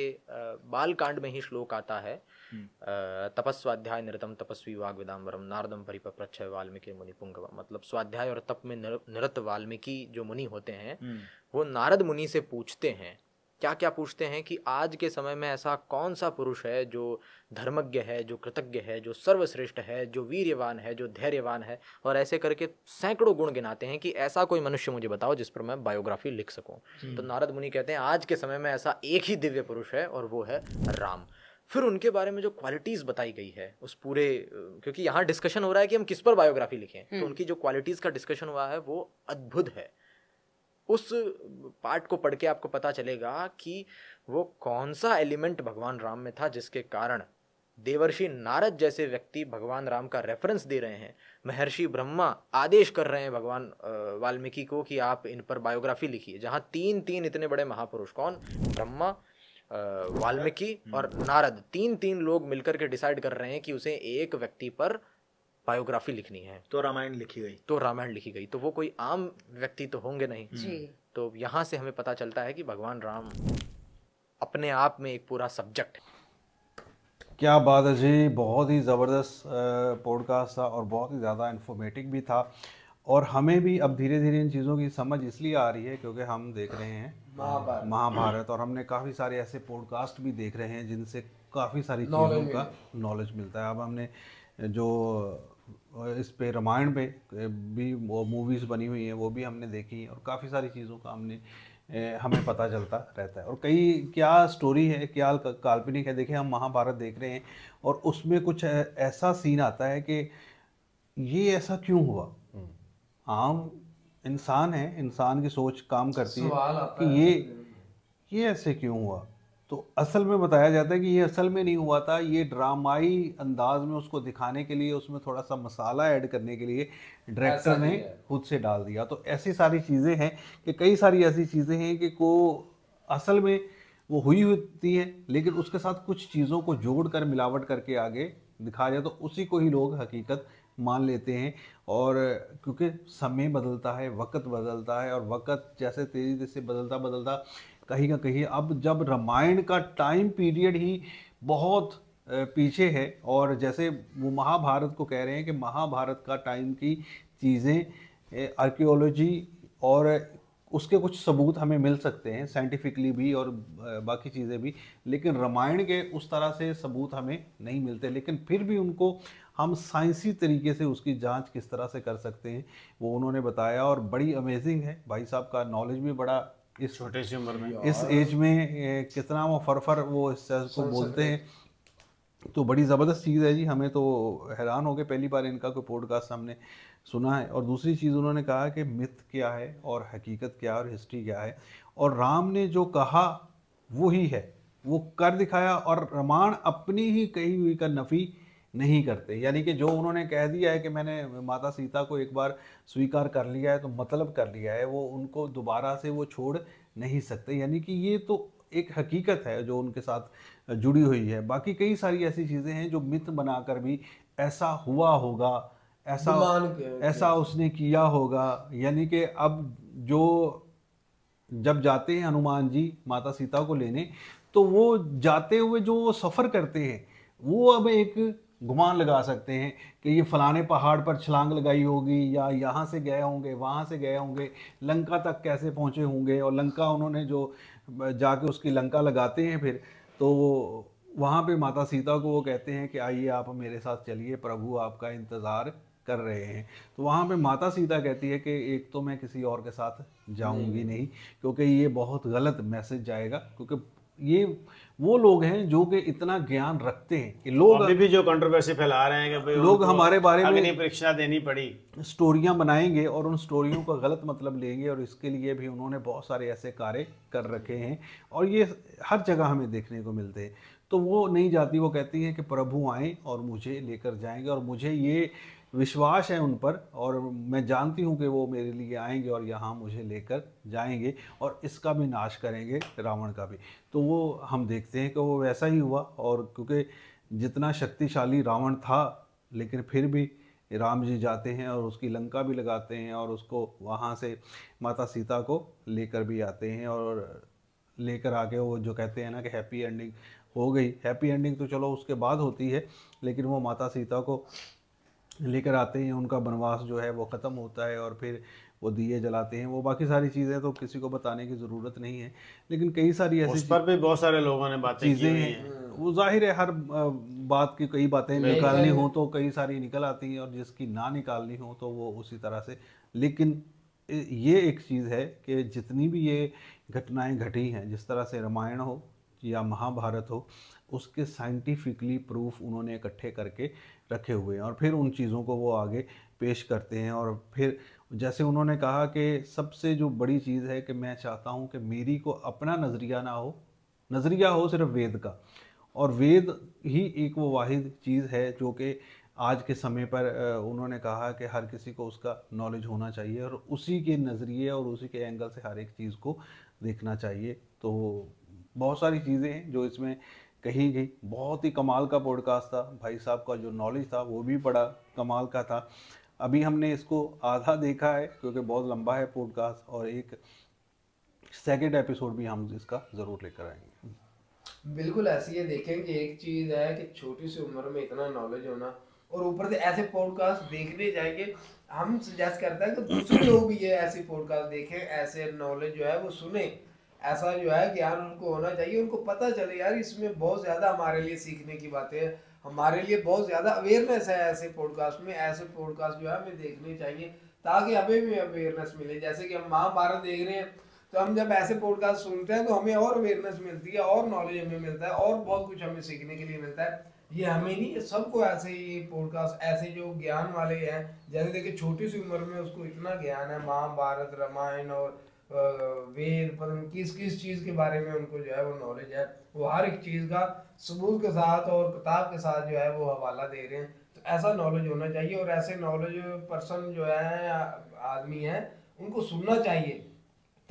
बाल कांड में ही श्लोक आता है हम्म। तपस्वाध्याय निरतम तपस्वी वाग विदाम्बरम नारदम परिपप्रच्छय वाल्मीकि मुनि पुंग मतलब स्वाध्याय और तप में निरत वाल्मीकि जो मुनि होते हैं हम्म। वो नारद मुनि से पूछते हैं क्या क्या पूछते हैं कि आज के समय में ऐसा कौन सा पुरुष है जो धर्मज्ञ है जो कृतज्ञ है जो सर्वश्रेष्ठ है जो वीर्यवान है जो धैर्यवान है और ऐसे करके सैकड़ों गुण गिनाते हैं कि ऐसा कोई मनुष्य मुझे बताओ जिस पर मैं बायोग्राफी लिख सकूँ तो नारद मुनि कहते हैं आज के समय में ऐसा एक ही दिव्य पुरुष है और वो है राम फिर उनके बारे में जो क्वालिटीज़ बताई गई है उस पूरे क्योंकि यहाँ डिस्कशन हो रहा है कि हम किस पर बायोग्राफी लिखें तो हम्म। उनकी जो क्वालिटीज़ का डिस्कशन हुआ है वो अद्भुत है उस पार्ट को पढ़ के आपको पता चलेगा कि वो कौन सा एलिमेंट भगवान राम में था जिसके कारण देवर्षि नारद जैसे व्यक्ति भगवान राम का रेफरेंस दे रहे हैं महर्षि ब्रह्मा आदेश कर रहे हैं भगवान वाल्मीकि को कि आप इन पर बायोग्राफी लिखिए जहाँ तीन तीन इतने बड़े महापुरुष कौन ब्रह्मा वाल्मीकि और नारद तीन तीन लोग मिलकर के डिसाइड कर रहे हैं कि उसे एक व्यक्ति पर बायोग्राफी लिखनी है तो रामायण लिखी गई तो रामायण लिखी गई तो वो कोई आम व्यक्ति तो होंगे नहीं जी। हम्म। तो यहाँ से हमें पता चलता है कि भगवान राम अपने आप में एक पूरा सब्जेक्ट है क्या बात है जी बहुत ही ज़बरदस्त पॉडकास्ट था और बहुत ही ज़्यादा इन्फॉर्मेटिव भी था और हमें भी अब धीरे धीरे इन चीज़ों की समझ इसलिए आ रही है क्योंकि हम देख रहे हैं महाभारत और हमने काफ़ी सारे ऐसे पॉडकास्ट भी देख रहे हैं जिनसे काफ़ी सारी चीज़ों का नॉलेज मिलता है अब हमने जो इस पे रामायण पे भी वो मूवीज़ बनी हुई हैं वो भी हमने देखी और काफ़ी सारी चीज़ों का हमने हमें पता चलता रहता है और कई क्या स्टोरी है क्या काल्पनिक है देखिए हम महाभारत देख रहे हैं और उसमें कुछ ऐसा सीन आता है कि ये ऐसा क्यों हुआ हम्म। आम इंसान है इंसान की सोच काम करती है कि ये ये ऐसे क्यों हुआ तो असल में बताया जाता है कि ये असल में नहीं हुआ था ये ड्रामाई अंदाज में उसको दिखाने के लिए उसमें थोड़ा सा मसाला ऐड करने के लिए डायरेक्टर ने खुद से डाल दिया तो ऐसी सारी चीज़ें हैं कि कई सारी ऐसी चीज़ें हैं कि को असल में वो हुई होती है लेकिन उसके साथ कुछ चीज़ों को जोड़ कर मिलावट करके आगे दिखाया जाए तो उसी को ही लोग हकीकत मान लेते हैं और क्योंकि समय बदलता है वक्त बदलता है और वक्त जैसे तेज़ी से बदलता बदलता कहीं ना कहीं अब जब रामायण का टाइम पीरियड ही बहुत पीछे है और जैसे वो महाभारत को कह रहे हैं कि महाभारत का टाइम की चीज़ें आर्कियोलॉजी और उसके कुछ सबूत हमें मिल सकते हैं साइंटिफिकली भी और बाकी चीज़ें भी लेकिन रामायण के उस तरह से सबूत हमें नहीं मिलते लेकिन फिर भी उनको हम साइंसी तरीके से उसकी जांच किस तरह से कर सकते हैं वो उन्होंने बताया और बड़ी अमेजिंग है भाई साहब का नॉलेज भी बड़ा इस छोटे सी उम्र में इस एज में कितना वो फरफर वो इस को बोलते हैं तो बड़ी ज़बरदस्त चीज़ है जी हमें तो हैरान हो गए पहली बार इनका कोई पॉडकास्ट हमने सुना है और दूसरी चीज़ उन्होंने कहा कि मिथ क्या है और हकीकत क्या है और हिस्ट्री क्या है और राम ने जो कहा वो ही है वो कर दिखाया और रामायण अपनी ही कही हुई का नफ़ी नहीं करते यानी कि जो उन्होंने कह दिया है कि मैंने माता सीता को एक बार स्वीकार कर लिया है तो मतलब कर लिया है वो उनको दोबारा से वो छोड़ नहीं सकते यानी कि ये तो एक हकीकत है जो उनके साथ जुड़ी हुई है बाकी कई सारी ऐसी चीज़ें हैं जो मिथ बनाकर भी ऐसा हुआ होगा ऐसा ऐसा उसने किया होगा यानी कि अब जो जब जाते हैं हनुमान जी माता सीता को लेने तो वो जाते हुए जो सफ़र करते हैं वो अब एक गुमान लगा सकते हैं कि ये फलाने पहाड़ पर छलांग लगाई होगी या यहाँ से गए होंगे वहाँ से गए होंगे लंका तक कैसे पहुँचे होंगे और लंका उन्होंने जो जाके उसकी लंका लगाते हैं फिर तो वो वहाँ पर माता सीता को वो कहते हैं कि आइए आप मेरे साथ चलिए प्रभु आपका इंतज़ार कर रहे हैं तो वहाँ पे माता सीता कहती है कि एक तो मैं किसी और के साथ जाऊँगी नहीं, नहीं क्योंकि ये बहुत गलत मैसेज जाएगा क्योंकि ये वो लोग हैं जो कि इतना ज्ञान रखते हैं कि लोग अभी भी जो कंट्रोवर्सी फैला रहे हैं कि लोग हमारे बारे में परीक्षा देनी पड़ी स्टोरियां बनाएंगे और उन स्टोरियों का गलत मतलब लेंगे और इसके लिए भी उन्होंने बहुत सारे ऐसे कार्य कर रखे हैं और ये हर जगह हमें देखने को मिलते हैं तो वो नहीं जाती वो कहती है कि प्रभु आए और मुझे लेकर जाएंगे और मुझे ये विश्वास है उन पर और मैं जानती हूँ कि वो मेरे लिए आएंगे और यहाँ मुझे लेकर जाएंगे और इसका भी नाश करेंगे रावण का भी तो वो हम देखते हैं कि वो वैसा ही हुआ और क्योंकि जितना शक्तिशाली रावण था लेकिन फिर भी राम जी जाते हैं और उसकी लंका भी लगाते हैं और उसको वहाँ से माता सीता को लेकर भी आते हैं और लेकर आके वो जो कहते हैं ना कि हैप्पी एंडिंग हो गई हैप्पी एंडिंग तो चलो उसके बाद होती है लेकिन वो माता सीता को लेकर आते हैं उनका वनवास जो है वो ख़त्म होता है और फिर वो दिए जलाते हैं वो बाकी सारी चीज़ें तो किसी को बताने की ज़रूरत नहीं है लेकिन कई सारी ऐसी उस पर भी बहुत सारे लोगों ने बातें चीज़ें हैं वो जाहिर है हर बात की कई बातें निकालनी हो तो कई सारी निकल आती हैं और जिसकी ना निकालनी हो तो वो उसी तरह से लेकिन ये एक चीज़ है कि जितनी भी ये घटनाएं घटी हैं जिस तरह से रामायण हो या महाभारत हो उसके साइंटिफिकली प्रूफ उन्होंने इकट्ठे करके रखे हुए हैं और फिर उन चीज़ों को वो आगे पेश करते हैं और फिर जैसे उन्होंने कहा कि सबसे जो बड़ी चीज़ है कि मैं चाहता हूँ कि मेरी को अपना नज़रिया ना हो नज़रिया हो सिर्फ वेद का और वेद ही एक वो वाहिद चीज़ है जो कि आज के समय पर उन्होंने कहा कि हर किसी को उसका नॉलेज होना चाहिए और उसी के नज़रिए और उसी के एंगल से हर एक चीज़ को देखना चाहिए तो बहुत सारी चीज़ें हैं जो इसमें कहीं गई बहुत ही कमाल का पॉडकास्ट था भाई साहब का जो नॉलेज था वो भी बड़ा कमाल का था अभी हमने इसको आधा देखा है क्योंकि बहुत लंबा है पॉडकास्ट और एक सेकेंड एपिसोड भी हम इसका ज़रूर लेकर आएंगे बिल्कुल ऐसे है देखें कि एक चीज़ है कि छोटी सी उम्र में इतना नॉलेज होना और ऊपर से ऐसे पॉडकास्ट देखने जाएंगे हम सजेस्ट करते हैं कि दूसरे लोग भी ये ऐसे पॉडकास्ट देखें ऐसे नॉलेज जो है वो सुने ऐसा जो है ज्ञान उनको होना चाहिए उनको पता चले यार इसमें बहुत ज़्यादा हमारे लिए सीखने की बातें हैं हमारे लिए बहुत ज़्यादा अवेयरनेस है ऐसे पॉडकास्ट में ऐसे पॉडकास्ट जो है हमें देखने चाहिए ताकि हमें भी अवेयरनेस मिले जैसे कि हम महाभारत देख रहे हैं तो हम जब ऐसे पॉडकास्ट सुनते हैं तो हमें और अवेयरनेस मिलती है और नॉलेज हमें मिलता है और बहुत कुछ हमें सीखने के लिए मिलता है ये हमें नहीं सबको ऐसे ही पॉडकास्ट ऐसे जो ज्ञान वाले हैं जैसे देखिए छोटी सी उम्र में उसको इतना ज्ञान है महाभारत रामायण और वेद पता नहीं किस किस चीज़ के बारे में उनको जो है वो नॉलेज है वो हर एक चीज़ का सबूत के साथ और किताब के साथ जो है वो हवाला दे रहे हैं तो ऐसा नॉलेज होना चाहिए और ऐसे नॉलेज पर्सन जो है आदमी हैं उनको सुनना चाहिए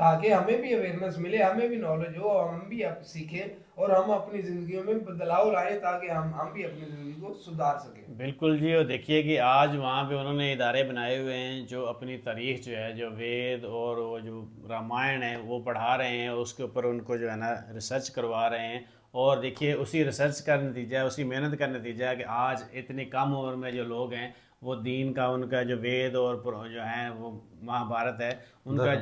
ताकि हमें भी अवेयरनेस मिले हमें भी नॉलेज हो हम भी आप सीखें और हम अपनी ज़िंदगी में बदलाव लाएं ताकि हम हम भी अपनी ज़िंदगी को सुधार सकें बिल्कुल जी और देखिए कि आज वहाँ पे उन्होंने इदारे बनाए हुए हैं जो अपनी तारीख जो है जो वेद और वो जो रामायण है वो पढ़ा रहे हैं उसके ऊपर उनको जो है ना रिसर्च करवा रहे हैं और देखिए उसी रिसर्च का नतीजा उसी मेहनत का नतीजा है कि आज इतनी कम उम्र में जो लोग हैं वो दीन का उनका जो वेद और जो है वो महाभारत है उनका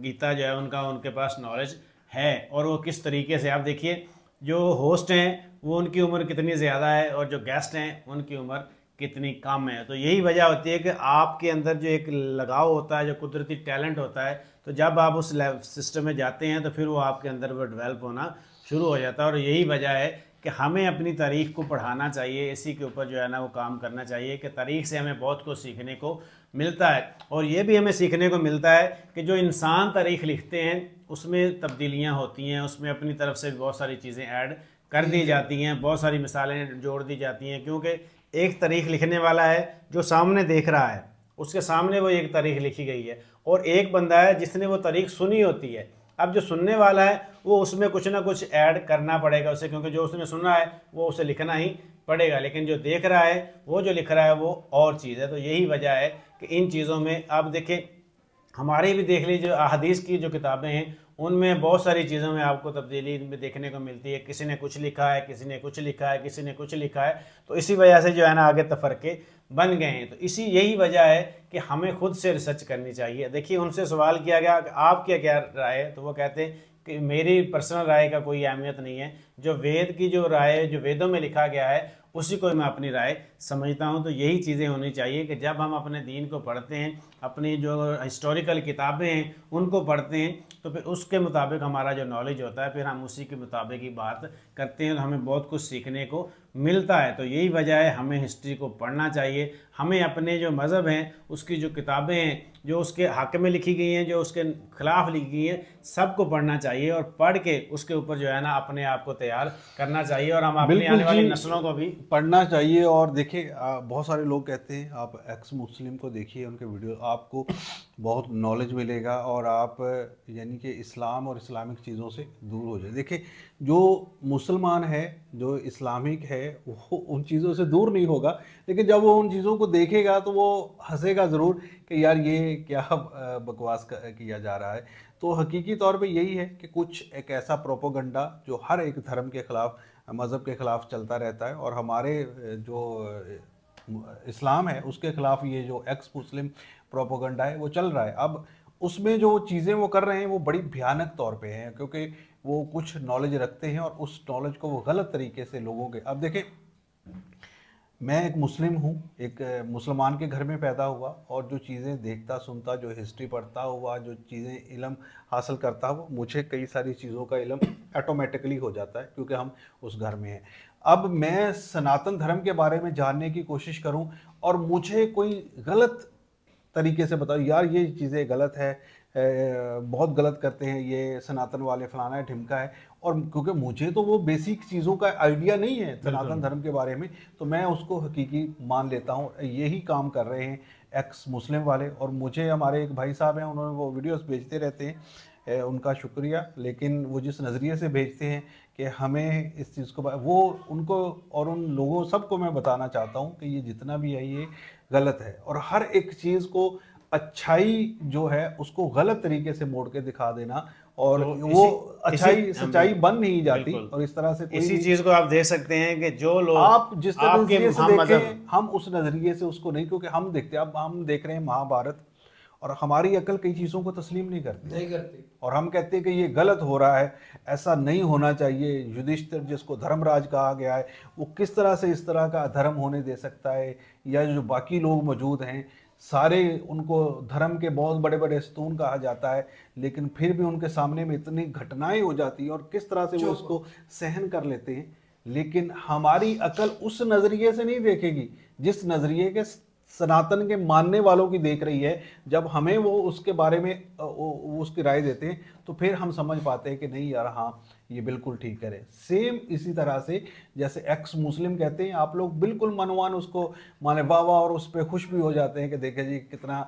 गीता जो है उनका उनके पास नॉलेज है और वो किस तरीके से आप देखिए जो होस्ट हैं वो उनकी उम्र कितनी ज़्यादा है और जो गेस्ट हैं उनकी उम्र कितनी कम है तो यही वजह होती है कि आपके अंदर जो एक लगाव होता है जो कुदरती टैलेंट होता है तो जब आप उस सिस्टम में जाते हैं तो फिर वो आपके अंदर वो डेवलप होना शुरू हो जाता है और यही वजह है कि हमें अपनी तारीख को पढ़ाना चाहिए इसी के ऊपर जो है ना वो काम करना चाहिए कि तारीख से हमें बहुत कुछ सीखने को मिलता है और ये भी हमें सीखने को मिलता है कि जो इंसान तारीख लिखते हैं उसमें तब्दीलियाँ होती हैं उसमें अपनी तरफ से बहुत सारी चीज़ें ऐड कर दी जाती हैं बहुत सारी मिसालें जोड़ दी जाती हैं क्योंकि एक तारीख लिखने वाला है जो सामने देख रहा है उसके सामने वो एक तारीख लिखी गई है और एक बंदा है जिसने वो तारीख सुनी होती है अब जो सुनने वाला है वो उसमें कुछ ना कुछ ऐड करना पड़ेगा उसे क्योंकि जो उसने सुना है वो उसे लिखना ही पड़ेगा लेकिन जो देख रहा है वो जो लिख रहा है वो और चीज़ है तो यही वजह है कि इन चीज़ों में आप देखें हमारे भी देख लीजिए अहदीस की जो किताबें हैं उनमें बहुत सारी चीज़ों में आपको तब्दीली में देखने को मिलती है किसी ने कुछ लिखा है किसी ने कुछ लिखा है किसी ने कुछ लिखा है तो इसी वजह से जो है ना आगे तफरके बन गए हैं तो इसी यही वजह है कि हमें खुद से रिसर्च करनी चाहिए देखिए उनसे सवाल किया गया कि आप क्या क्या राय है तो वो कहते हैं कि मेरी पर्सनल राय का कोई अहमियत नहीं है जो वेद की जो राय जो वेदों में लिखा गया है उसी को मैं अपनी राय समझता हूँ तो यही चीज़ें होनी चाहिए कि जब हम अपने दीन को पढ़ते हैं अपनी जो हिस्टोरिकल किताबें हैं उनको पढ़ते हैं तो फिर उसके मुताबिक हमारा जो नॉलेज होता है फिर हम उसी के मुताबिक ही बात करते हैं तो हमें बहुत कुछ सीखने को मिलता है तो यही वजह है हमें हिस्ट्री को पढ़ना चाहिए हमें अपने जो मज़हब हैं उसकी जो किताबें हैं जो उसके हक में लिखी गई हैं जो उसके खिलाफ लिखी गई हैं सबको पढ़ना चाहिए और पढ़ के उसके ऊपर जो है ना अपने आप को तैयार करना चाहिए और हम अपने आने वाली नस्लों को भी पढ़ना चाहिए और देखिए देखिए बहुत सारे लोग कहते हैं आप एक्स मुस्लिम को देखिए उनके वीडियो आपको बहुत नॉलेज मिलेगा और आप यानी कि इस्लाम और इस्लामिक चीज़ों से दूर हो जाए देखिए जो मुसलमान है जो इस्लामिक है वो उन चीज़ों से दूर नहीं होगा लेकिन जब वो उन चीज़ों को देखेगा तो वो हंसेगा ज़रूर कि यार ये क्या बकवास किया जा रहा है तो हकीकी तौर पे यही है कि कुछ एक ऐसा प्रोपोगंडा जो हर एक धर्म के ख़िलाफ़ मज़हब के ख़िलाफ़ चलता रहता है और हमारे जो इस्लाम है उसके ख़िलाफ़ ये जो एक्स मुस्लिम प्रोपोगंडा है वो चल रहा है अब उसमें जो चीज़ें वो कर रहे हैं वो बड़ी भयानक तौर पे हैं क्योंकि वो कुछ नॉलेज रखते हैं और उस नॉलेज को वो गलत तरीके से लोगों के अब देखें मैं एक मुस्लिम हूँ एक मुसलमान के घर में पैदा हुआ और जो चीज़ें देखता सुनता जो हिस्ट्री पढ़ता हुआ जो चीज़ें इलम हासिल करता हुआ मुझे कई सारी चीज़ों का इलम ऑटोमेटिकली हो जाता है क्योंकि हम उस घर में हैं अब मैं सनातन धर्म के बारे में जानने की कोशिश करूँ और मुझे कोई गलत तरीके से बताओ यार ये चीज़ें गलत है बहुत गलत करते हैं ये सनातन वाले फलाना है ढिमका है और क्योंकि मुझे तो वो बेसिक चीज़ों का आइडिया नहीं है सनातन धर्म के बारे में तो मैं उसको हकीकी मान लेता हूँ यही काम कर रहे हैं एक्स मुस्लिम वाले और मुझे हमारे एक भाई साहब हैं उन्होंने वो वीडियोस भेजते रहते हैं ए, उनका शुक्रिया लेकिन वो जिस नज़रिए से भेजते हैं कि हमें इस चीज़ को वो उनको और उन लोगों सबको मैं बताना चाहता हूँ कि ये जितना भी है ये गलत है और हर एक चीज़ को अच्छाई जो है उसको गलत तरीके से मोड़ के दिखा देना और तो वो अच्छाई सच्चाई हाँ, बन नहीं जाती और इस तरह से इसी चीज को आप देख सकते हैं कि जो लोग आप जिस तरह नजरिए से देखें हम उस नजरिए से उसको नहीं क्योंकि हम देखते हैं अब हम देख रहे हैं महाभारत और हमारी अकल कई चीज़ों को तस्लीम नहीं करती नहीं करती और हम कहते हैं कि ये गलत हो रहा है ऐसा नहीं होना चाहिए युधिष्ठिर जिसको धर्मराज कहा गया है वो किस तरह से इस तरह का धर्म होने दे सकता है या जो बाकी लोग मौजूद हैं सारे उनको धर्म के बहुत बड़े बड़े स्तून कहा जाता है लेकिन फिर भी उनके सामने में इतनी घटनाएं हो जाती हैं और किस तरह से वो उसको सहन कर लेते हैं लेकिन हमारी अकल उस नज़रिए से नहीं देखेगी जिस नज़रिए के सनातन के मानने वालों की देख रही है जब हमें वो उसके बारे में उसकी राय देते हैं तो फिर हम समझ पाते हैं कि नहीं यार हाँ ये बिल्कुल ठीक करे सेम इसी तरह से जैसे एक्स मुस्लिम कहते हैं आप लोग बिल्कुल मनवान उसको माने वाह वाह और उस पर खुश भी हो जाते हैं कि देखे जी कितना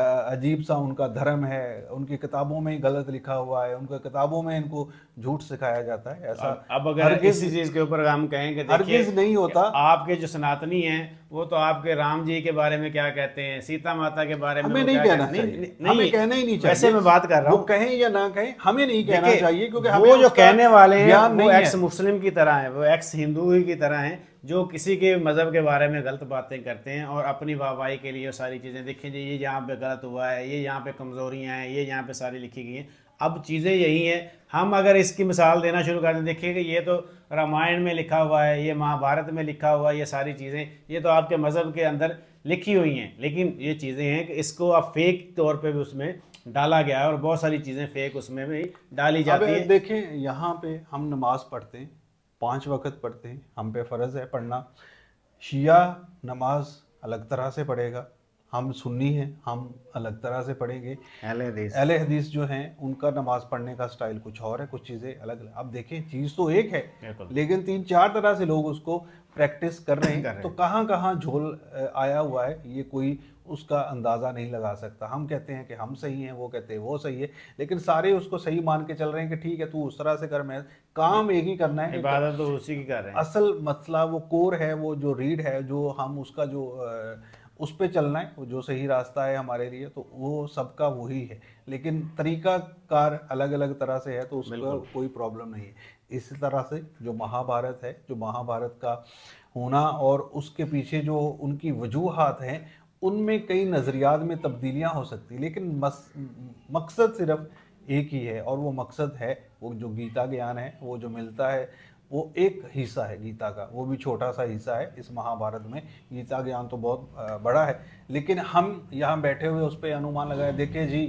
अजीब सा उनका धर्म है उनकी किताबों में ही गलत लिखा हुआ है उनके किताबों में इनको झूठ सिखाया जाता है ऐसा अब अगर किसी चीज के ऊपर हम कहें कि हरगिज नहीं होता आपके जो सनातनी हैं वो तो आपके राम जी के बारे में क्या कहते हैं सीता माता के बारे में नहीं कहना नहीं, नहीं, हमें कहना ही नहीं चाहिए मैं बात कर रहा हूँ कहें या ना कहें हमें नहीं कहना चाहिए क्योंकि वो जो कहने वाले हैं वो एक्स मुस्लिम की तरह है वो एक्स हिंदू की तरह है जो किसी के मज़हब के बारे में गलत बातें करते हैं और अपनी वाहवाही के लिए सारी चीज़ें देखें जी ये यहाँ पे गलत हुआ है ये यहाँ पे कमज़ोरियाँ हैं ये यहाँ पे सारी लिखी गई हैं अब चीज़ें यही हैं हम अगर इसकी मिसाल देना शुरू कर दें देखिए कि ये तो रामायण में लिखा हुआ है ये महाभारत में लिखा हुआ है ये सारी चीज़ें ये तो आपके मज़हब के अंदर लिखी हुई हैं लेकिन ये चीज़ें हैं कि इसको आप फेक तौर पे भी उसमें डाला गया है और बहुत सारी चीज़ें फेक उसमें भी डाली जाती है देखें यहाँ पे हम नमाज पढ़ते हैं पाँच वक्त पढ़ते हैं हम पे फ़र्ज़ है पढ़ना शिया नमाज अलग तरह से पढ़ेगा हम सुन्नी हैं हम अलग तरह से पढ़ेंगे अहल हदीस जो हैं उनका नमाज पढ़ने का स्टाइल कुछ और है कुछ चीज़ें अलग अलग अब देखें चीज़ तो एक है लेकिन तीन चार तरह से लोग उसको प्रैक्टिस कर रहे हैं तो कहाँ कहाँ झोल आया हुआ है ये कोई उसका अंदाज़ा नहीं लगा सकता हम कहते हैं कि हम सही हैं वो कहते हैं वो सही है लेकिन सारे उसको सही मान के चल रहे हैं कि ठीक है तू उस तरह से कर मैं काम एक ही करना है इबादत तो उसी की कर रहे हैं असल मसला वो कोर है वो जो रीड है जो हम उसका जो आ, उस पर चलना है जो सही रास्ता है हमारे लिए तो वो सबका वही है लेकिन तरीका कार अलग अलग तरह से है तो उसका कोई प्रॉब्लम नहीं है इसी तरह से जो महाभारत है जो महाभारत का होना और उसके पीछे जो उनकी वजूहत हैं उनमें कई नज़रियात में तब्दीलियाँ हो सकती लेकिन मस, मकसद सिर्फ एक ही है और वो मकसद है वो जो गीता ज्ञान है वो जो मिलता है वो एक हिस्सा है गीता का वो भी छोटा सा हिस्सा है इस महाभारत में गीता ज्ञान तो बहुत बड़ा है लेकिन हम यहाँ बैठे हुए उस पर अनुमान लगाए देखिए जी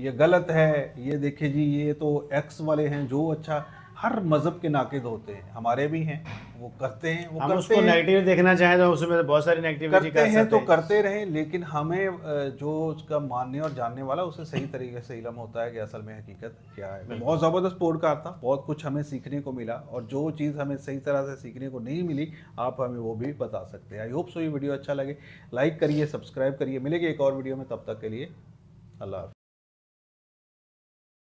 ये गलत है ये देखिए जी ये तो एक्स वाले हैं जो अच्छा हर मजहब के नाकद होते हैं हमारे भी हैं वो करते हैं वो हम करते उसको नेगेटिव देखना चाहें तो उसमें तो बहुत सारी नेगेटिव करते हैं तो करते रहे लेकिन हमें जो उसका मानने और जानने वाला उसे सही तरीके से इलम होता है कि असल में हकीकत क्या है बहुत ज़बरदस्त पॉडकास्ट था बहुत कुछ हमें सीखने को मिला और जो चीज़ हमें सही तरह से सीखने को नहीं मिली आप हमें वो भी बता सकते हैं आई होप सो ये वीडियो अच्छा लगे लाइक करिए सब्सक्राइब करिए मिलेगी एक और वीडियो में तब तक के लिए अल्लाह